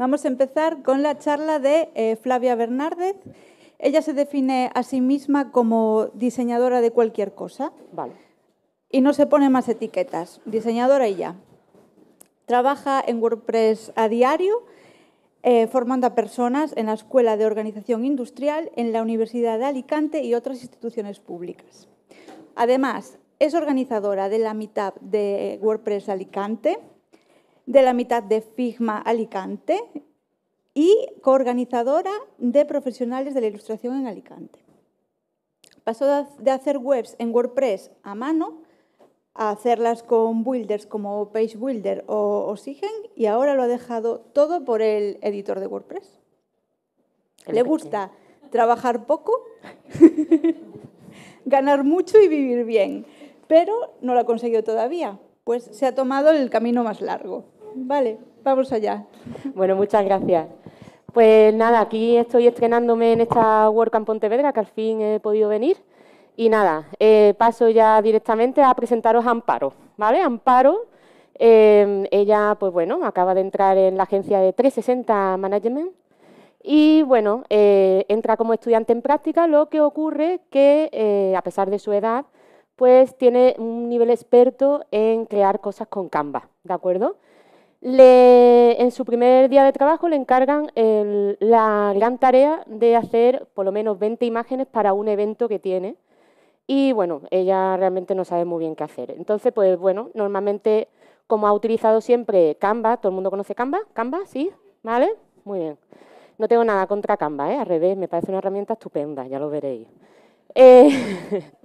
Vamos a empezar con la charla de eh, Flavia Bernárdez. Ella se define a sí misma como diseñadora de cualquier cosa. Vale. Y no se pone más etiquetas, diseñadora ella. Trabaja en WordPress a diario, eh, formando a personas en la Escuela de Organización Industrial, en la Universidad de Alicante y otras instituciones públicas. Además, es organizadora de la mitad de WordPress Alicante de la mitad de Figma Alicante y coorganizadora de profesionales de la ilustración en Alicante. Pasó de hacer webs en WordPress a mano a hacerlas con builders como Page Builder o Oxygen y ahora lo ha dejado todo por el editor de WordPress. Le gusta trabajar poco, ganar mucho y vivir bien, pero no lo ha conseguido todavía pues se ha tomado el camino más largo. Vale, vamos allá. Bueno, muchas gracias. Pues nada, aquí estoy estrenándome en esta Work en Pontevedra, que al fin he podido venir. Y nada, eh, paso ya directamente a presentaros a Amparo, ¿vale? Amparo, eh, ella, pues bueno, acaba de entrar en la agencia de 360 Management y, bueno, eh, entra como estudiante en práctica, lo que ocurre que, a pesar de su edad, pues tiene un nivel experto en crear cosas con Canva, ¿de acuerdo? Le, en su primer día de trabajo le encargan la gran tarea de hacer por lo menos 20 imágenes para un evento que tiene. Y bueno, ella realmente no sabe muy bien qué hacer. Entonces, pues bueno, normalmente, como ha utilizado siempre Canva, todo el mundo conoce Canva, Canva, ¿sí? ¿Vale? Muy bien. No tengo nada contra Canva, ¿eh? al revés, me parece una herramienta estupenda, ya lo veréis. Eh,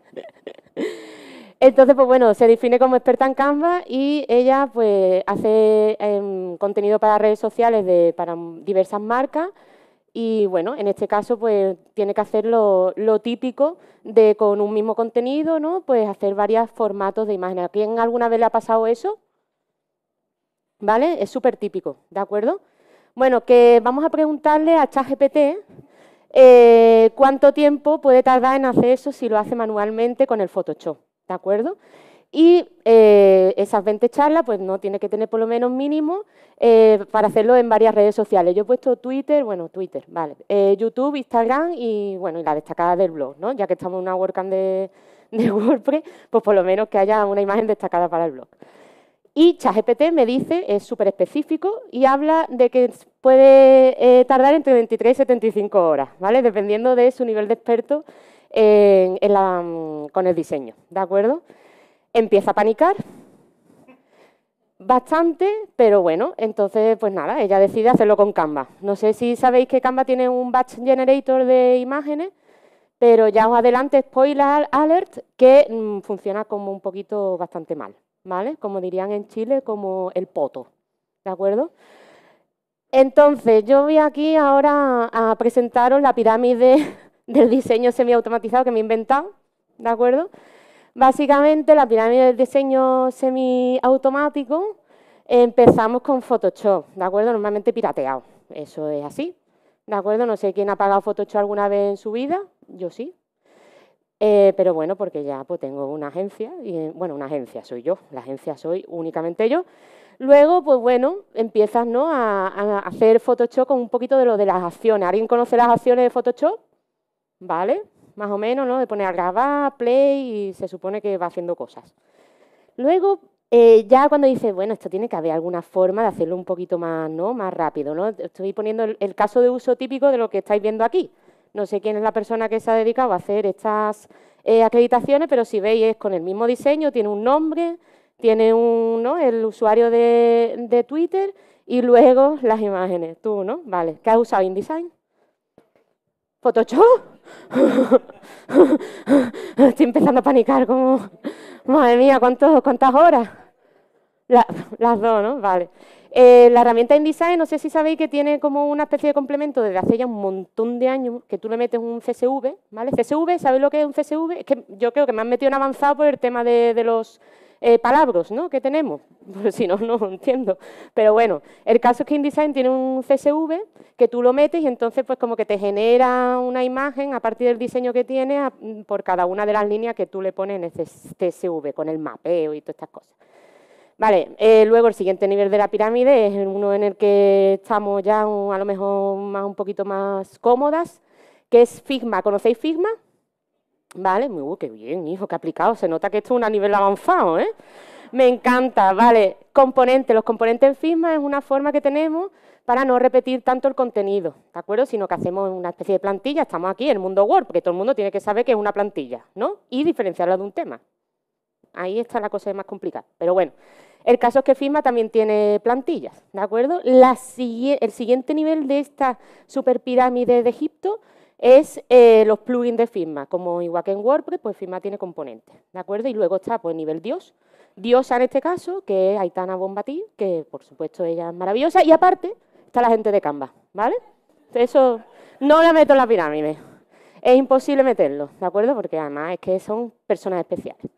Entonces, pues bueno, se define como experta en Canva y ella pues hace em, contenido para redes sociales de, para diversas marcas y bueno, en este caso pues tiene que hacer lo, típico de con un mismo contenido, ¿no? Pues hacer varios formatos de imagen. ¿A quién alguna vez le ha pasado eso? ¿Vale? Es súper típico, ¿de acuerdo? Bueno, que vamos a preguntarle a ChatGPT eh, cuánto tiempo puede tardar en hacer eso si lo hace manualmente con el Photoshop, ¿de acuerdo? Y eh, esas 20 charlas, pues no tiene que tener por lo menos mínimo eh, para hacerlo en varias redes sociales. Yo he puesto Twitter, bueno, Twitter, vale, YouTube, Instagram y, bueno, y la destacada del blog, ¿no? Ya que estamos en una WordCamp de, de WordPress, pues por lo menos que haya una imagen destacada para el blog. Y ChatGPT me dice, es súper específico y habla de que puede eh, tardar entre 23 y 75 horas, ¿vale? Dependiendo de su nivel de experto mm, con el diseño, ¿de acuerdo? Empieza a panicar bastante, pero bueno, entonces pues nada, ella decide hacerlo con Canva. No sé si sabéis que Canva tiene un batch generator de imágenes, pero ya os adelante, spoiler alert, que mm, funciona como un poquito bastante mal, ¿vale? Como dirían en Chile, como el poto, ¿de acuerdo? Entonces, yo voy aquí ahora a presentaros la pirámide del diseño semiautomatizado que me he inventado, ¿de acuerdo? Básicamente, la pirámide del diseño semiautomático empezamos con Photoshop, ¿de acuerdo? Normalmente pirateado, eso es así, ¿de acuerdo? No sé quién ha pagado Photoshop alguna vez en su vida, yo sí, eh, pero bueno, porque ya pues, tengo una agencia, y bueno, una agencia soy yo, la agencia soy únicamente yo. Luego, pues bueno, empiezas a, hacer Photoshop con un poquito de lo de las acciones. ¿Alguien conoce las acciones de Photoshop? ¿Vale? Más o menos, ¿no? De poner a grabar, play y se supone que va haciendo cosas. Luego, eh, ya cuando dices, bueno, esto tiene que haber alguna forma de hacerlo un poquito más, ¿no? más rápido, ¿no? Estoy poniendo el caso de uso típico de lo que estáis viendo aquí. No sé quién es la persona que se ha dedicado a hacer estas eh, acreditaciones, pero si veis es con el mismo diseño, tiene un nombre, tiene un, el usuario de, Twitter y luego las imágenes. Tú, ¿no? Vale. ¿Qué has usado InDesign? ¿Photoshop? Estoy empezando a panicar como... Madre mía, ¿cuántas horas? las dos, ¿no? Vale. Eh, la herramienta InDesign, no sé si sabéis que tiene como una especie de complemento desde hace ya un montón de años, que tú le metes un CSV, ¿vale? CSV, ¿sabéis lo que es un CSV? Es que yo creo que me han metido en avanzado por el tema de, los eh, palabras ¿no? que tenemos, si no, no entiendo. Pero bueno, el caso es que InDesign tiene un CSV que tú lo metes y entonces pues como que te genera una imagen a partir del diseño que tiene por cada una de las líneas que tú le pones en ese CSV, con el mapeo y todas estas cosas. Vale, eh, luego el siguiente nivel de la pirámide es uno en el que estamos ya a lo mejor más, un poquito más cómodas, que es Figma. ¿Conocéis Figma? Vale, muy uh, bien, hijo, qué aplicado. Se nota que esto es un nivel avanzado, ¿eh? Me encanta, vale. Componentes, los componentes en Figma es una forma que tenemos para no repetir tanto el contenido, ¿de acuerdo? Sino que hacemos una especie de plantilla, estamos aquí en el mundo Word, porque todo el mundo tiene que saber que es una plantilla, ¿no? Y diferenciarla de un tema. Ahí está la cosa más complicada, pero bueno. El caso es que FIMA también tiene plantillas, ¿de acuerdo? el siguiente nivel de esta superpirámide de Egipto es eh, los plugins de Figma, como igual que en WordPress, pues Figma tiene componentes, ¿de acuerdo? Y luego está, pues, nivel Dios, Diosa en este caso, que es Aitana Bombatí, que por supuesto ella es maravillosa, y aparte está la gente de Canva, ¿vale? Eso no la meto en la pirámide, es imposible meterlo, ¿de acuerdo? Porque además es que son personas especiales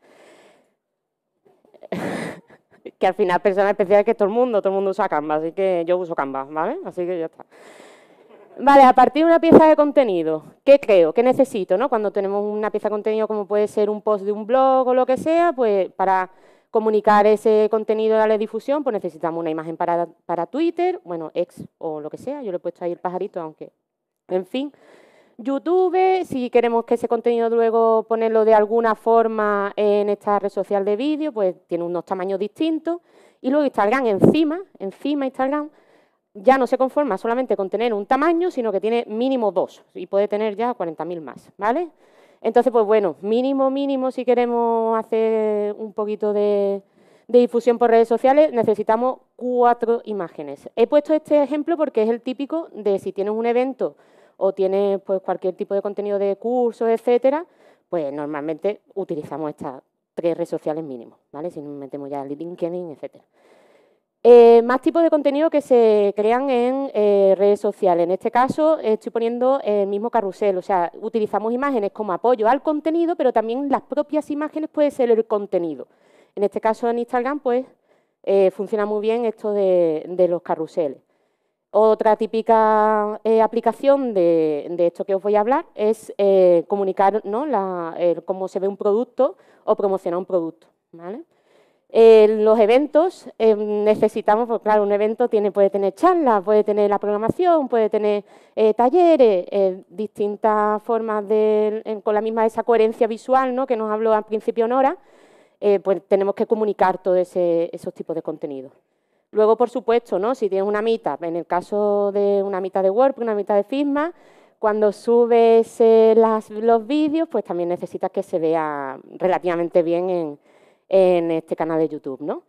que al final personas especiales que todo el mundo, todo el mundo usa Canva, así que yo uso Canva, ¿vale? Así que ya está. Vale, a partir de una pieza de contenido, ¿qué creo? ¿Qué necesito? Cuando tenemos una pieza de contenido como puede ser un post de un blog o lo que sea, pues para comunicar ese contenido darle la difusión, pues necesitamos una imagen para, para Twitter, bueno, ex o lo que sea, yo le he puesto ahí el pajarito, aunque, en fin, YouTube, si queremos que ese contenido luego ponerlo de alguna forma en esta red social de vídeo, pues tiene unos tamaños distintos. Y luego Instagram encima, encima Instagram, ya no se conforma solamente con tener un tamaño, sino que tiene mínimo dos y puede tener ya 40.000 más, ¿vale? Entonces, pues bueno, mínimo, mínimo, si queremos hacer un poquito de, de difusión por redes sociales, necesitamos cuatro imágenes. He puesto este ejemplo porque es el típico de si tienes un evento o tiene pues, cualquier tipo de contenido de cursos, etcétera, pues normalmente utilizamos estas tres redes sociales mínimo, ¿vale? Si nos metemos ya LinkedIn, etcétera. Eh, más tipos de contenido que se crean en eh, redes sociales. En este caso estoy poniendo el mismo carrusel, o sea, utilizamos imágenes como apoyo al contenido, pero también las propias imágenes puede ser el contenido. En este caso en Instagram, pues, eh, funciona muy bien esto de los carruseles. Otra típica eh, aplicación de, esto que os voy a hablar es eh, comunicar cómo se ve un producto o promocionar un producto. los eventos em, necesitamos, porque claro, un evento puede tener charlas, puede tener la programación, puede tener eh, talleres, distintas formas de, con la misma esa coherencia visual que nos habló al principio Nora, pues tenemos que comunicar todos esos tipos de contenidos. Luego, por supuesto, ¿no? si tienes una mitad, en el caso de una mitad de WordPress, una mitad de fisma, cuando subes eh, los vídeos, pues también necesitas que se vea relativamente bien en, este canal de YouTube, ¿no?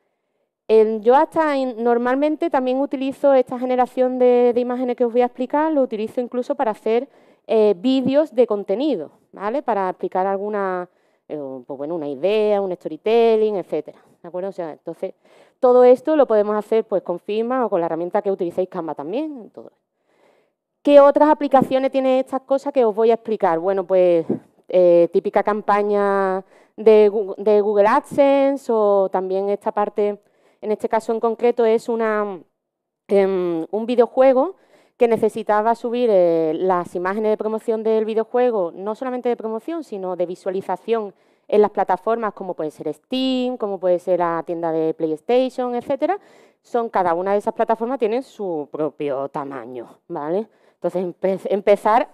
yo hasta normalmente también utilizo esta generación de, imágenes que os voy a explicar, lo utilizo incluso para hacer eh, vídeos de contenido, ¿vale? Para explicar alguna, eh, pues bueno, una idea, un storytelling, etcétera. ¿de acuerdo? O sea, entonces, todo esto lo podemos hacer pues con Figma o con la herramienta que utilicéis Canva también. ¿Qué otras aplicaciones tiene estas cosas que os voy a explicar? Bueno, pues eh, típica campaña de, Google AdSense o también esta parte, en este caso en concreto, es una, em, un videojuego que necesitaba subir eh, las imágenes de promoción del videojuego, no solamente de promoción, sino de visualización en las plataformas como puede ser Steam, como puede ser la tienda de PlayStation, etcétera, son cada una de esas plataformas tiene su propio tamaño, ¿vale? Entonces empezar,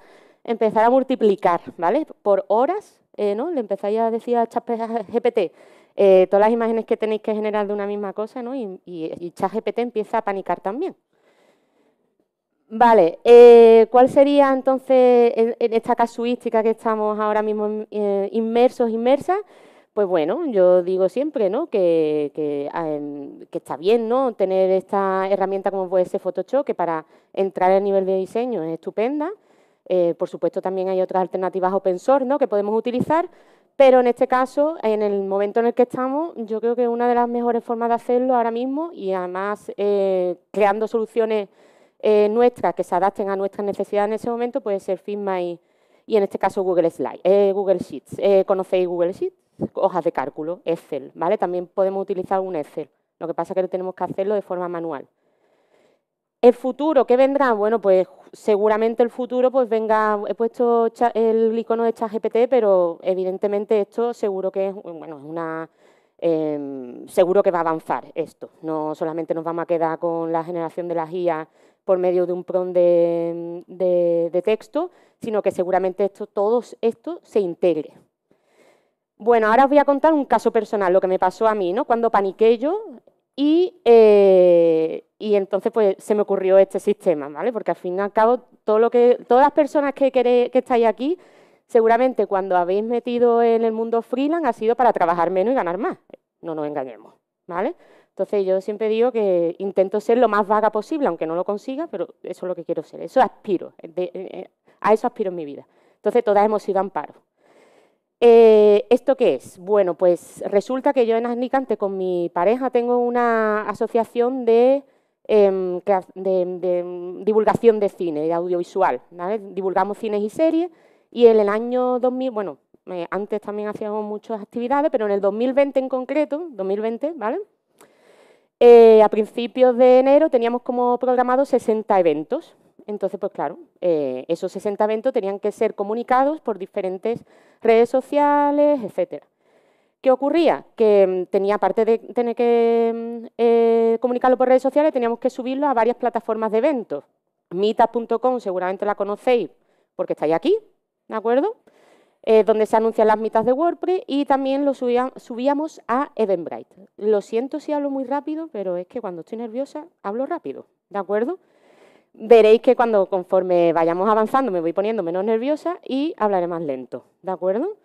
empezar a multiplicar, ¿vale? Por horas, eh, ¿no? Le empezáis a decir a ChatGPT eh, todas las imágenes que tenéis que generar de una misma cosa, ¿no? Y, y ChatGPT empieza a panicar también. Vale, eh, ¿cuál sería entonces en, esta casuística que estamos ahora mismo eh, inmersos, inmersas? Pues bueno, yo digo siempre ¿no? Em, que, está bien ¿no? tener esta herramienta como puede ser Photoshop, que para entrar al nivel de diseño es estupenda. Eh, por supuesto, también hay otras alternativas open source ¿no? que podemos utilizar, pero en este caso, en el momento en el que estamos, yo creo que una de las mejores formas de hacerlo ahora mismo y además creando soluciones eh, nuestras que se adapten a nuestras necesidades en ese momento puede ser Figma y en este caso Google Slide, eh, Google Sheets. Eh, ¿Conocéis Google Sheets? Hojas de cálculo, Excel, ¿vale? También podemos utilizar un Excel. Lo que pasa es que tenemos que hacerlo de forma manual. ¿El futuro qué vendrá? Bueno, pues seguramente el futuro pues venga, he puesto el icono de ChatGPT, pero evidentemente esto seguro que es, bueno, una, em, seguro que va a avanzar esto. No solamente nos vamos a quedar con la generación de las IA por medio de un PROM mm, de, texto, sino que seguramente esto, todo esto se integre. Bueno, ahora os voy a contar un caso personal, lo que me pasó a mí, ¿no? Cuando paniqué yo y, eh, entonces pues se me ocurrió este sistema, ¿vale? Porque al fin y al cabo, todo lo que, todas las personas que, que estáis aquí, seguramente cuando habéis metido en el mundo freelance ha sido para trabajar menos y ganar más. No nos engañemos, ¿vale? Entonces yo siempre digo que intento ser lo más vaga posible, aunque no lo consiga, pero eso es lo que quiero ser, eso aspiro, eh, eh, eh, a eso aspiro en mi vida. Entonces todas hemos sido amparo. ¿Esto qué es? Bueno, pues resulta que yo en Asnicante con mi pareja tengo una asociación de, em, divulgación de cine, de audiovisual. Divulgamos cines y series y en el año 2000, bueno, antes también hacíamos muchas actividades, pero en el 2020 en concreto, 2020, ¿vale? Eh, a principios de enero teníamos como programados 60 eventos. Entonces, pues claro, eh, esos 60 eventos tenían que ser comunicados por diferentes redes sociales, etc. ¿Qué ocurría? Que mm, tenía, aparte de tener que mm, eh, comunicarlo por redes sociales, teníamos que subirlo a varias plataformas de eventos. mitas.com seguramente la conocéis porque estáis aquí, ¿de acuerdo? Eh, donde se anuncian las mitas de WordPress y también lo subíamos a Eventbrite. Lo siento si hablo muy rápido, pero es que cuando estoy nerviosa hablo rápido, ¿de acuerdo? Veréis que cuando conforme vayamos avanzando me voy poniendo menos nerviosa y hablaré más lento, ¿de acuerdo?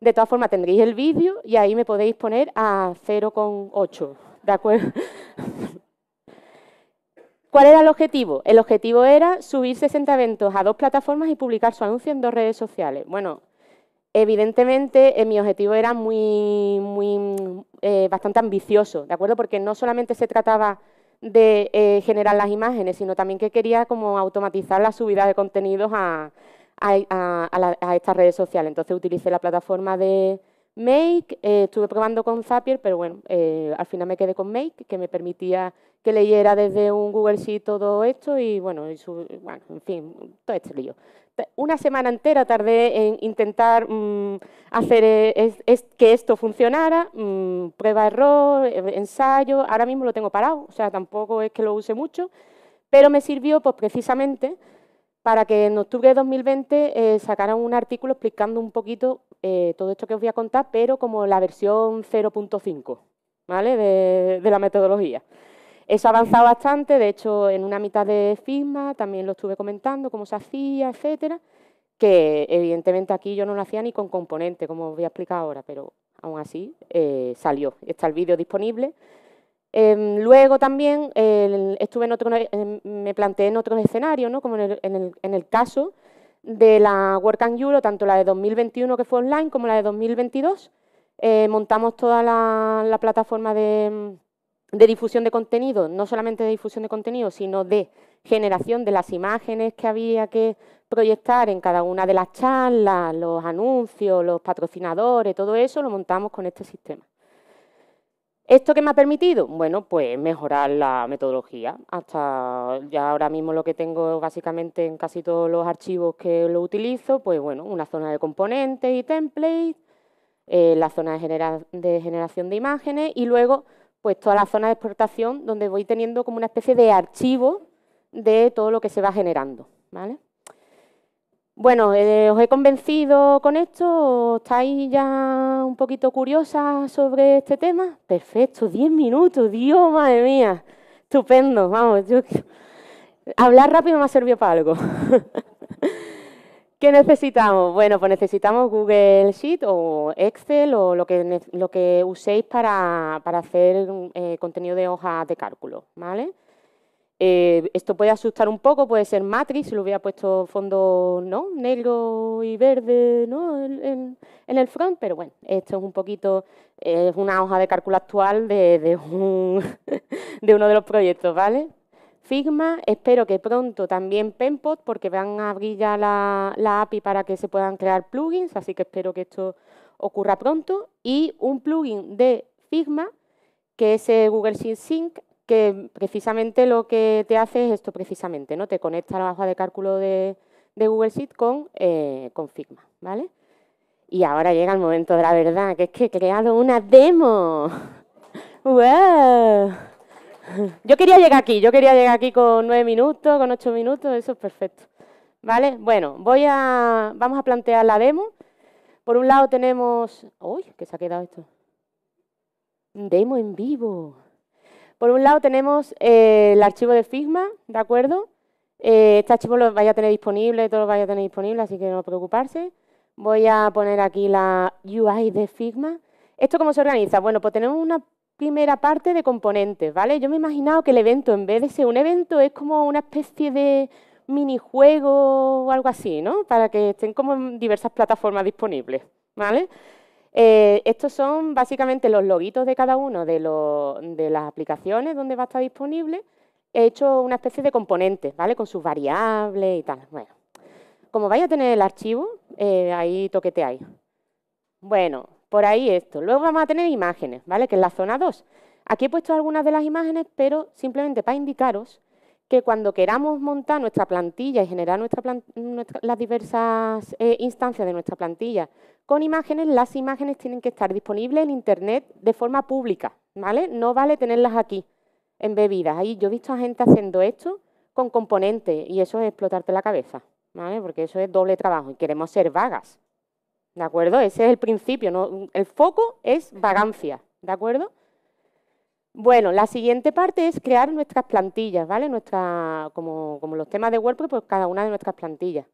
De todas formas tendréis el vídeo y ahí me podéis poner a 0,8, ¿de acuerdo? ¿Cuál era el objetivo? El objetivo era subir 60 eventos a dos plataformas y publicar su anuncio en dos redes sociales. Bueno, Evidentemente, eh, mi objetivo era muy, muy eh, bastante ambicioso, ¿de acuerdo? Porque no solamente se trataba de eh, generar las imágenes, sino también que quería como automatizar la subida de contenidos a, a, estas redes sociales. Entonces utilicé la plataforma de Make, estuve probando con Zapier, pero bueno, al final me quedé con Make, que me permitía que leyera desde un Google Sheet todo esto y bueno en fin, todo este lío una semana entera tardé en intentar mm, hacer eh, que esto funcionara, mm, prueba-error, eh, ensayo, ahora mismo lo tengo parado, o sea, tampoco es que lo use mucho, pero me sirvió pues, precisamente para que en octubre de 2020 eh, sacaran un artículo explicando un poquito todo esto que os voy a contar, pero como la versión 0.5 de la metodología. Eso ha avanzado bastante, de hecho, en una mitad de Figma también lo estuve comentando, cómo se hacía, etcétera, que evidentemente aquí yo no lo hacía ni con componente, como os voy a explicar ahora, pero aún así eh, salió. Está el vídeo disponible. Em, luego también estuve en otro, me planteé en otros escenarios, ¿no? como en el, caso de la Work and Euro, tanto la de 2021 que fue online como la de 2022. Eh, montamos toda la plataforma de de difusión de contenido, no solamente de difusión de contenido, sino de generación de las imágenes que había que proyectar en cada una de las charlas, los anuncios, los patrocinadores, todo eso lo montamos con este sistema. ¿Esto qué me ha permitido? Bueno, pues mejorar la metodología. Hasta ya ahora mismo lo que tengo básicamente en casi todos los archivos que lo utilizo, pues bueno, una zona de componentes y templates, eh, la zona de, de generación de imágenes y luego pues toda la zona de exportación donde voy teniendo como una especie de archivo de todo lo que se va generando. ¿vale? Bueno, eh, ¿os he convencido con esto? ¿Estáis ya un poquito curiosas sobre este tema? Perfecto, 10 minutos, Dios, madre mía, estupendo, vamos, yo... hablar rápido me ha servido para algo. ¿Qué necesitamos? Bueno, pues necesitamos Google Sheet o Excel o lo que, lo que uséis para, hacer eh, contenido de hojas de cálculo, ¿vale? Eh, esto puede asustar un poco, puede ser Matrix, si lo hubiera puesto fondo ¿no? negro y verde ¿no? en, el front, pero bueno, esto es un poquito, es una hoja de cálculo actual de, de uno de los proyectos, ¿vale? Figma, espero que pronto también Penpot, porque van a abrir ya la, API para que se puedan crear plugins, así que espero que esto ocurra pronto, y un plugin de Figma, que es Google Sheet Sync, que precisamente lo que te hace es esto precisamente, ¿no? Te conecta la hoja de cálculo de, Google Sheet con, eh, Figma, ¿vale? Y ahora llega el momento de la verdad, que es que he creado una demo. ¡Wow! Yo quería llegar aquí, yo quería llegar aquí con nueve minutos, con ocho minutos, eso es perfecto. ¿Vale? Bueno, vamos a plantear la demo. Por un lado tenemos... ¡Uy! ¿Qué se ha quedado esto? Demo en vivo. Por un lado tenemos eh, el archivo de Figma, ¿de acuerdo? Eh, este archivo lo vais a tener disponible, todo lo vais a tener disponible, así que no preocuparse. Voy a poner aquí la UI de Figma. ¿Esto cómo se organiza? Bueno, pues tenemos una primera parte de componentes, ¿vale? Yo me he imaginado que el evento, en vez de ser un evento, es como una especie de minijuego o algo así, ¿no? Para que estén como en diversas plataformas disponibles, ¿vale? Eh, estos son básicamente los logitos de cada uno de, las aplicaciones donde va a estar disponible. He hecho una especie de componentes, ¿vale? Con sus variables y tal. Bueno, como vais a tener el archivo, eh, ahí toqueteáis. Bueno, por ahí esto. Luego vamos a tener imágenes, ¿vale? Que es la zona 2. Aquí he puesto algunas de las imágenes, pero simplemente para indicaros que cuando queramos montar nuestra plantilla y generar nuestra las diversas eh, instancias de nuestra plantilla con imágenes, las imágenes tienen que estar disponibles en Internet de forma pública, ¿vale? No vale tenerlas aquí, en bebidas. Ahí yo he visto a gente haciendo esto con componentes y eso es explotarte la cabeza, ¿vale? Porque eso es doble trabajo y queremos ser vagas, ¿De acuerdo? Ese es el principio. ¿no? El foco es vagancia. ¿De acuerdo? Bueno, la siguiente parte es crear nuestras plantillas, ¿vale? Nuestra, como, los temas de WordPress, pues cada una de nuestras plantillas.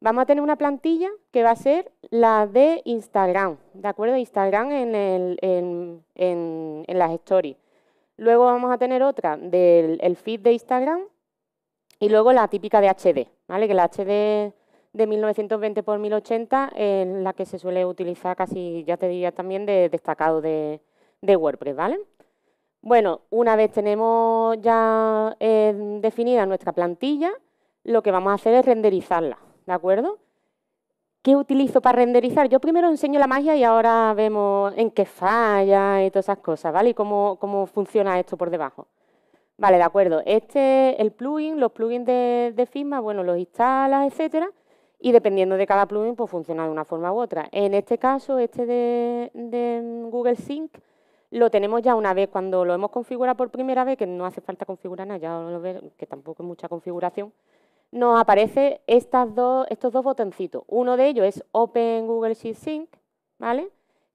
Vamos a tener una plantilla que va a ser la de Instagram, ¿de acuerdo? Instagram en, el, en, las stories. Luego vamos a tener otra del feed de Instagram y luego la típica de HD, ¿vale? Que la HD de 1920 por 1080, en la que se suele utilizar casi, ya te diría también, de destacado de, WordPress, ¿vale? Bueno, una vez tenemos ya eh, definida nuestra plantilla, lo que vamos a hacer es renderizarla, ¿de acuerdo? ¿Qué utilizo para renderizar? Yo primero enseño la magia y ahora vemos en qué falla y todas esas cosas, ¿vale? Y cómo, funciona esto por debajo. Vale, de acuerdo. Este, el plugin, los plugins de, de Figma, bueno, los instalas, etcétera, y dependiendo de cada plugin, pues funciona de una forma u otra. En este caso, este de, Google Sync, lo tenemos ya una vez, cuando lo hemos configurado por primera vez, que no hace falta configurar nada, ya lo que tampoco es mucha configuración, nos aparecen estos dos botoncitos. Uno de ellos es Open Google Sheet Sync, ¿vale?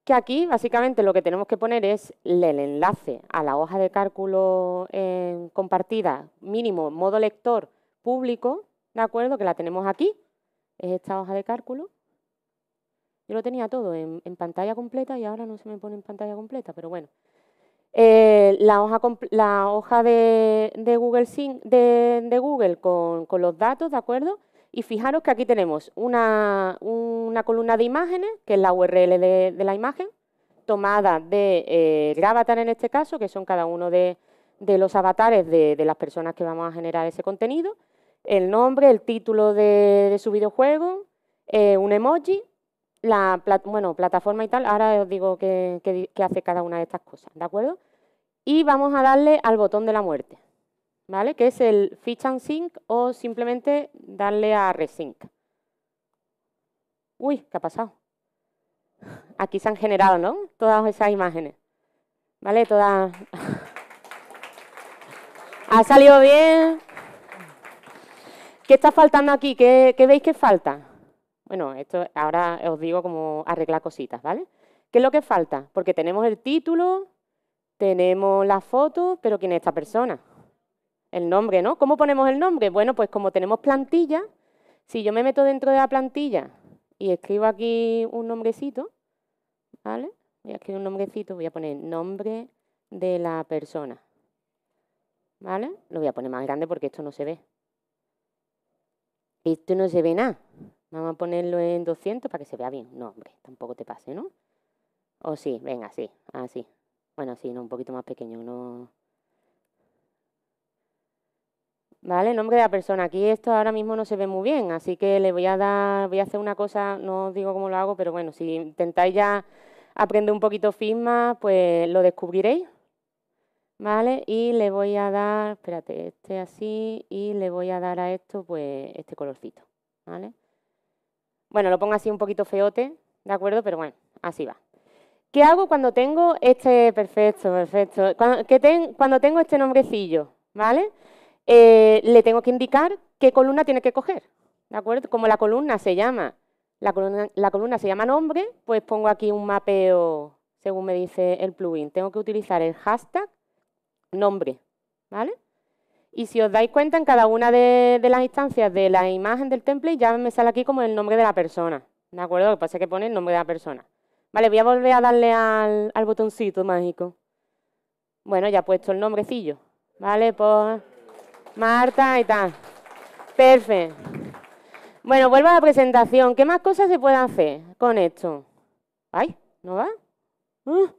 Que aquí básicamente lo que tenemos que poner es el enlace a la hoja de cálculo eh, compartida mínimo modo lector público, ¿de acuerdo? Que la tenemos aquí es esta hoja de cálculo. Yo lo tenía todo en, pantalla completa y ahora no se me pone en pantalla completa, pero bueno. Eh, la hoja, la hoja de, Google, de, Google con, los datos, ¿de acuerdo? Y fijaros que aquí tenemos una, columna de imágenes, que es la URL de, la imagen, tomada de eh, Gravatar en este caso, que son cada uno de, los avatares de, las personas que vamos a generar ese contenido el nombre, el título de, su videojuego, eh, un emoji, la bueno, plataforma y tal. Ahora os digo qué que, hace cada una de estas cosas, ¿de acuerdo? Y vamos a darle al botón de la muerte, ¿vale? Que es el Fetch and Sync o simplemente darle a Resync. Uy, ¿qué ha pasado? Aquí se han generado, ¿no? Todas esas imágenes. ¿Vale? Todas... ha salido bien. ¿Qué está faltando aquí? ¿Qué, veis que falta? Bueno, esto ahora os digo como arreglar cositas, ¿vale? ¿Qué es lo que falta? Porque tenemos el título, tenemos la foto, pero ¿quién es esta persona? El nombre, ¿no? ¿Cómo ponemos el nombre? Bueno, pues como tenemos plantilla, si yo me meto dentro de la plantilla y escribo aquí un nombrecito, ¿vale? Voy a escribir un nombrecito, voy a poner nombre de la persona, ¿vale? Lo voy a poner más grande porque esto no se ve, esto no se ve nada. Vamos a ponerlo en 200 para que se vea bien. No, hombre, tampoco te pase, ¿no? O sí, venga, sí, así. Ah, bueno, sí, no, un poquito más pequeño, no... ¿Vale? Nombre de la persona. Aquí esto ahora mismo no se ve muy bien, así que le voy a dar, voy a hacer una cosa, no os digo cómo lo hago, pero bueno, si intentáis ya aprender un poquito FISMA, pues lo descubriréis. ¿vale? Y le voy a dar, espérate, este así y le voy a dar a esto pues este colorcito, ¿vale? Bueno, lo pongo así un poquito feote, ¿de acuerdo? Pero bueno, así va. ¿Qué hago cuando tengo este, perfecto, perfecto, cuando tengo este nombrecillo, ¿vale? Eh, le tengo que indicar qué columna tiene que coger, ¿de acuerdo? Como la columna se llama, la columna se llama nombre, pues pongo aquí un mapeo, según me dice el plugin. Tengo que utilizar el hashtag nombre, ¿vale? Y si os dais cuenta, en cada una de, las instancias de la imagen del template ya me sale aquí como el nombre de la persona, ¿de acuerdo? Lo que pasa que pone el nombre de la persona. Vale, voy a volver a darle al, al botoncito mágico. Bueno, ya he puesto el nombrecillo, ¿vale? Por Marta y tal. Perfecto. Bueno, vuelvo a la presentación. ¿Qué más cosas se pueden hacer con esto? Ay, ¿no va? ¡Ah!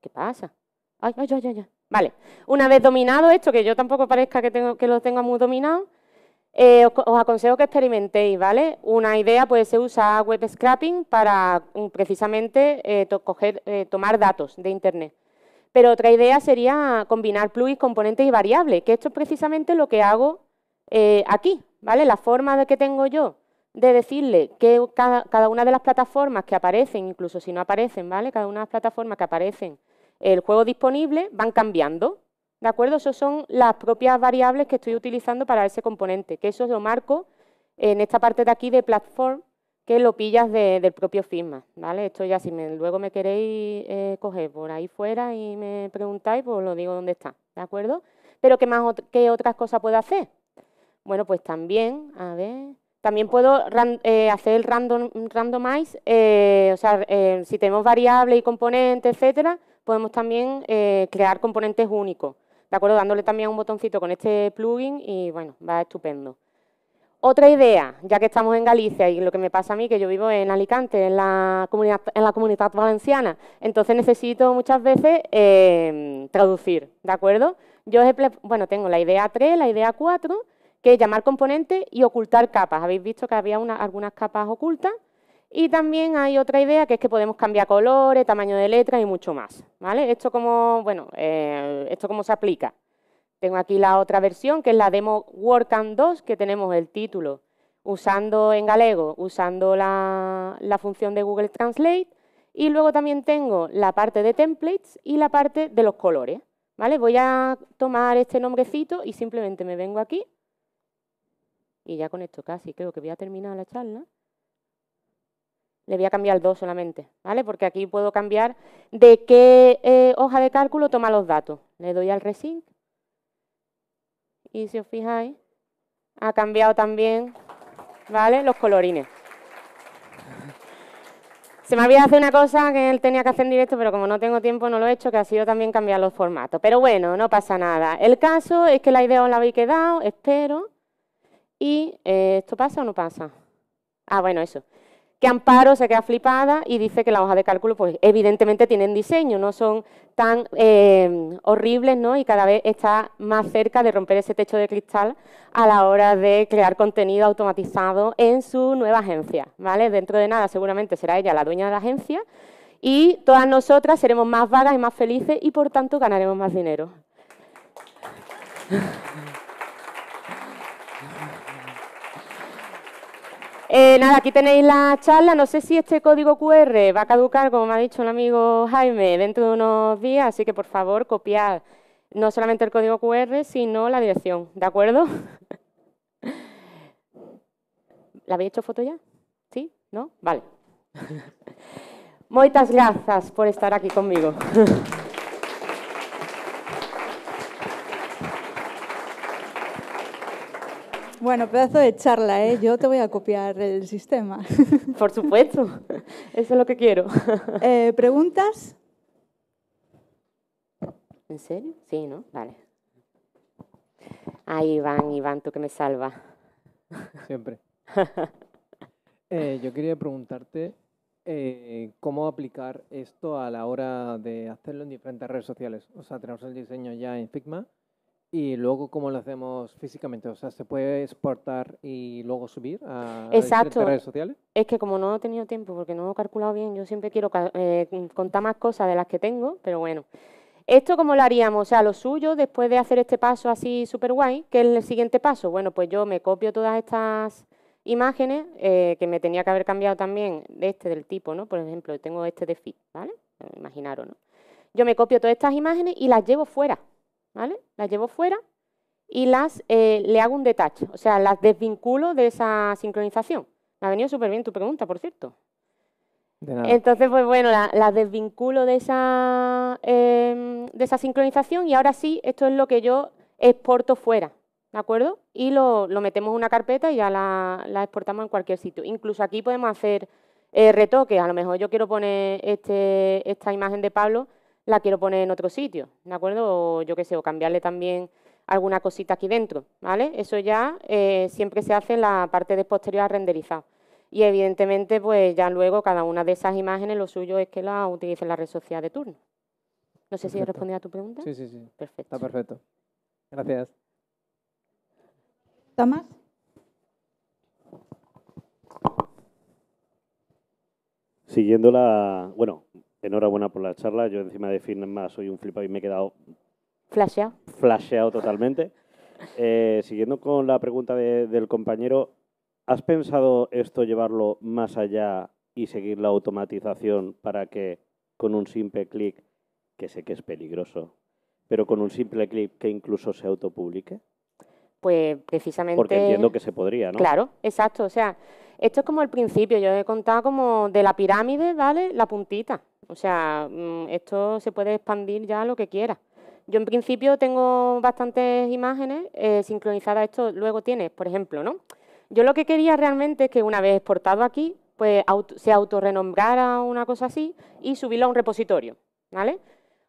¿Qué pasa? Ay, ay, ay, ay, ay. Vale, una vez dominado esto, que yo tampoco parezca que, tengo, que lo tenga muy dominado, eh, os, aconsejo que experimentéis, ¿vale? Una idea puede ser usar web scrapping para mm, precisamente eh, eh, tomar datos de Internet. Pero otra idea sería combinar plugins, componentes y variables, que esto es precisamente lo que hago aquí, ¿vale? La forma de que tengo yo de decirle que cada, cada una de las plataformas que aparecen, incluso si no aparecen, ¿vale? Cada una de las plataformas que aparecen el juego disponible, van cambiando. ¿De acuerdo? Esas son las propias variables que estoy utilizando para ese componente, que eso lo marco en esta parte de aquí de platform, que lo pillas del propio firma, ¿vale? Esto ya si luego me queréis eh, coger por ahí fuera y me preguntáis, pues lo digo dónde está, ¿de acuerdo? Pero ¿qué, más, qué otras cosas puedo hacer? Bueno, pues también, a ver, también puedo eh, hacer el random, randomize, eh, o sea, si tenemos variables y componentes, etcétera, podemos también eh, crear componentes únicos, ¿de acuerdo? Dándole también un botoncito con este plugin y bueno, va estupendo. Otra idea, ya que estamos en Galicia y lo que me pasa a mí, que yo vivo en Alicante, en la comunidad, en la comunidad valenciana, entonces necesito muchas veces em, traducir, ¿de acuerdo? Yo, bueno, tengo la idea 3, la idea 4, que es llamar componentes y ocultar capas. Habéis visto que había algunas capas ocultas, y también hay otra idea que es que podemos cambiar colores, tamaño de letras y mucho más. ¿vale? Esto como, bueno, eh, esto cómo se aplica. Tengo aquí la otra versión, que es la demo WordCamp 2, que tenemos el título usando en galego, usando la, la función de Google Translate, y luego también tengo la parte de templates y la parte de los colores. ¿vale? Voy a tomar este nombrecito y simplemente me vengo aquí, y ya con esto casi creo que voy a terminar la charla le voy a cambiar el 2 solamente, ¿vale? Porque aquí puedo cambiar de qué eh, hoja de cálculo toma los datos. Le doy al resync y si os fijáis, ha cambiado también, ¿vale? Los colorines. Se me había hacer una cosa que él tenía que hacer en directo, pero como no tengo tiempo no lo he hecho, que ha sido también cambiar los formatos. Pero bueno, no pasa nada. El caso es que la idea os la habéis quedado, espero. ¿Y eh, esto pasa o no pasa? Ah, bueno, eso que Amparo se queda flipada y dice que la hoja de cálculo, pues evidentemente tienen diseño, no son tan eh, horribles, ¿no? Y cada vez está más cerca de romper ese techo de cristal a la hora de crear contenido automatizado en su nueva agencia, ¿vale? Dentro de nada seguramente será ella la dueña de la agencia y todas nosotras seremos más vagas y más felices y por tanto ganaremos más dinero. Eh, nada, aquí tenéis la charla. No sé si este código QR va a caducar, como me ha dicho un amigo Jaime, dentro de unos días, así que por favor copiad no solamente el código QR, sino la dirección, ¿de acuerdo? ¿La habéis hecho foto ya? ¿Sí? ¿No? Vale. Muchas gracias por estar aquí conmigo. Bueno, pedazo de charla, ¿eh? Yo te voy a copiar el sistema. Por supuesto, eso es lo que quiero. Eh, ¿Preguntas? ¿En serio? Sí, ¿no? Vale. Ahí Iván, Iván, tú que me salvas. Siempre. Eh, yo quería preguntarte eh, cómo aplicar esto a la hora de hacerlo en diferentes redes sociales. O sea, tenemos el diseño ya en Figma, y luego, ¿cómo lo hacemos físicamente? O sea, ¿se puede exportar y luego subir a Exacto. redes sociales? Es que como no he tenido tiempo, porque no he calculado bien, yo siempre quiero eh, contar más cosas de las que tengo, pero bueno. ¿Esto cómo lo haríamos? O sea, lo suyo, después de hacer este paso así súper guay, ¿qué es el siguiente paso? Bueno, pues yo me copio todas estas imágenes, eh, que me tenía que haber cambiado también de este del tipo, ¿no? Por ejemplo, tengo este de fit, ¿vale? Imaginaros, ¿no? Yo me copio todas estas imágenes y las llevo fuera ¿vale? Las llevo fuera y las eh, le hago un detach, o sea, las desvinculo de esa sincronización. Me ha venido súper bien tu pregunta, por cierto. Entonces, pues bueno, las desvinculo de esa, em, de esa sincronización y ahora sí, esto es lo que yo exporto fuera, ¿de acuerdo? Y lo, metemos en una carpeta y ya la, exportamos en cualquier sitio. Incluso aquí podemos hacer eh, retoques, a lo mejor yo quiero poner este, esta imagen de Pablo la quiero poner en otro sitio, ¿de acuerdo? O yo qué sé, o cambiarle también alguna cosita aquí dentro, ¿vale? Eso ya eh, siempre se hace en la parte de posterior renderizado. Y evidentemente, pues ya luego cada una de esas imágenes lo suyo es que la utilice la red social de turno. No sé si he respondido a tu pregunta. Sí, sí, sí. Perfecto. Está perfecto. Gracias. Tomás. Siguiendo la, bueno, Enhorabuena por la charla. Yo encima de más soy un flipado y me he quedado... Flasheado. Flasheado totalmente. Eh, siguiendo con la pregunta del compañero, ¿has pensado esto llevarlo más allá y seguir la automatización para que con un simple clic, que sé que es peligroso, pero con un simple clic que incluso se autopublique? Pues precisamente... Porque entiendo que se podría, ¿no? Claro, exacto. O sea, esto es como el principio, yo he contado como de la pirámide, ¿vale? La puntita. O sea, mm, esto se puede expandir ya a lo que quiera. Yo en principio tengo bastantes imágenes eh, sincronizadas. Esto luego tienes, por ejemplo, ¿no? Yo lo que quería realmente es que una vez exportado aquí, pues se autorrenombrara una cosa así y subirlo a un repositorio, ¿vale?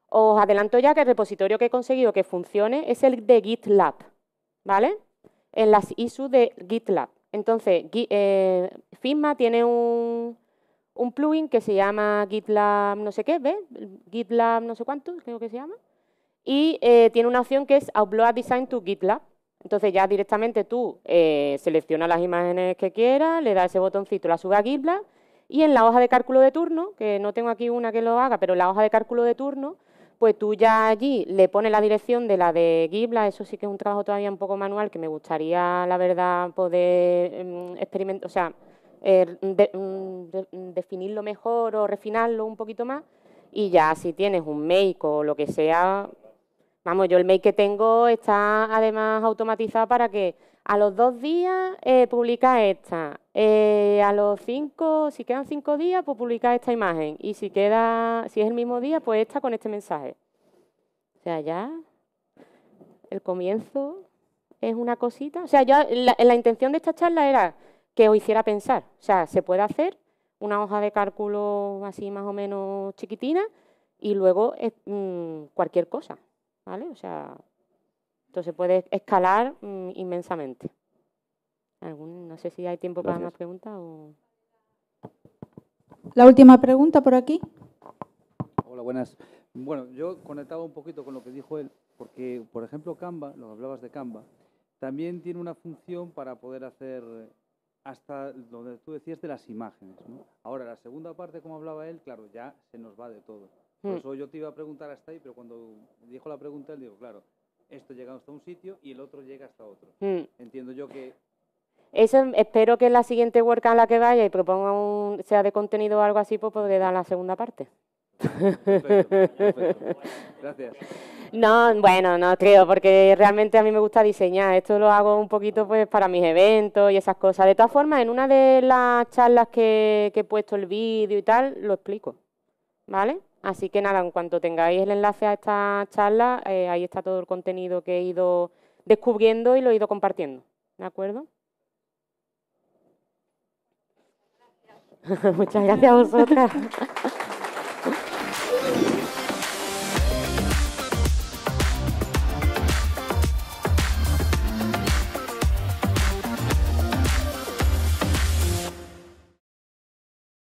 Os adelanto ya que el repositorio que he conseguido que funcione es el de GitLab, ¿vale? En las issues de GitLab. Entonces, eh, FISMA tiene un, un plugin que se llama GitLab no sé qué, ¿ves? GitLab no sé cuánto, creo que se llama. Y eh, tiene una opción que es Upload Design to GitLab. Entonces ya directamente tú eh, seleccionas las imágenes que quieras, le das ese botoncito, la subes a GitLab y en la hoja de cálculo de turno, que no tengo aquí una que lo haga, pero en la hoja de cálculo de turno, pues tú ya allí le pones la dirección de la de GitLab, eso sí que es un trabajo todavía un poco manual que me gustaría, la verdad, poder mm, experimentar, o sea, eh, mm, mm, definirlo mejor o refinarlo un poquito más y ya si tienes un make o lo que sea, vamos, yo el make que tengo está además automatizado para que a los dos días eh, publica esta, eh, a los cinco, si quedan cinco días, pues publica esta imagen y si queda, si es el mismo día, pues esta con este mensaje. O sea, ya el comienzo es una cosita. O sea, yo la, la intención de esta charla era que hiciera pensar. O sea, se puede hacer una hoja de cálculo así más o menos chiquitina y luego es, mm, cualquier cosa, ¿vale? O sea, entonces puede escalar mm, inmensamente. no sé si hay tiempo para más preguntas o... La última pregunta por aquí. Hola, buenas. Bueno, yo conectaba un poquito con lo que dijo él, porque, por ejemplo, Canva, lo hablabas de Canva, también tiene una función para poder hacer hasta donde tú decías de las imágenes. ¿no? Ahora, la segunda parte, como hablaba él, claro, ya se nos va de todo. Por hmm. eso yo te iba a preguntar hasta ahí, pero cuando dijo la pregunta, él dijo, claro, esto llega hasta un sitio y el otro llega hasta otro. Hmm. Entiendo yo que... Eso em, espero que en la siguiente work a la que vaya y proponga un, sea de contenido o algo así, pues podré dar la segunda parte. Gracias. No, bueno, no creo, porque realmente a mí me gusta diseñar. Esto lo hago un poquito pues para mis eventos y esas cosas. De todas formas, en una de las charlas que, he puesto el vídeo y tal, lo explico. ¿Vale? Así que nada, en cuanto tengáis el enlace a esta charla, eh, ahí está todo el contenido que he ido descubriendo y lo he ido compartiendo. ¿De acuerdo? Muchas gracias a vosotras.